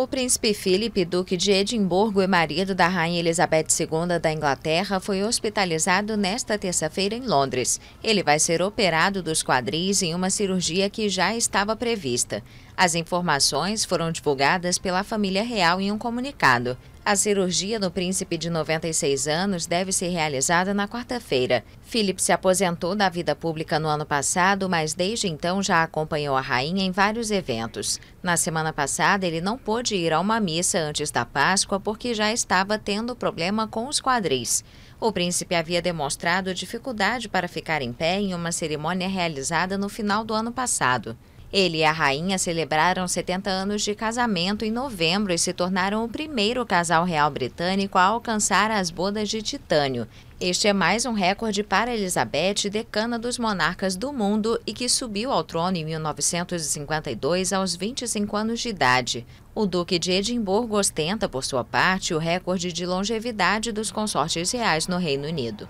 O príncipe Felipe, duque de Edimburgo e marido da rainha Elizabeth II da Inglaterra, foi hospitalizado nesta terça-feira em Londres. Ele vai ser operado dos quadris em uma cirurgia que já estava prevista. As informações foram divulgadas pela família real em um comunicado. A cirurgia do príncipe de 96 anos deve ser realizada na quarta-feira. Philip se aposentou da vida pública no ano passado, mas desde então já acompanhou a rainha em vários eventos. Na semana passada, ele não pôde ir a uma missa antes da Páscoa porque já estava tendo problema com os quadris. O príncipe havia demonstrado dificuldade para ficar em pé em uma cerimônia realizada no final do ano passado. Ele e a rainha celebraram 70 anos de casamento em novembro e se tornaram o primeiro casal real britânico a alcançar as bodas de titânio. Este é mais um recorde para Elizabeth, decana dos monarcas do mundo e que subiu ao trono em 1952 aos 25 anos de idade. O Duque de Edimburgo ostenta, por sua parte, o recorde de longevidade dos consortes reais no Reino Unido.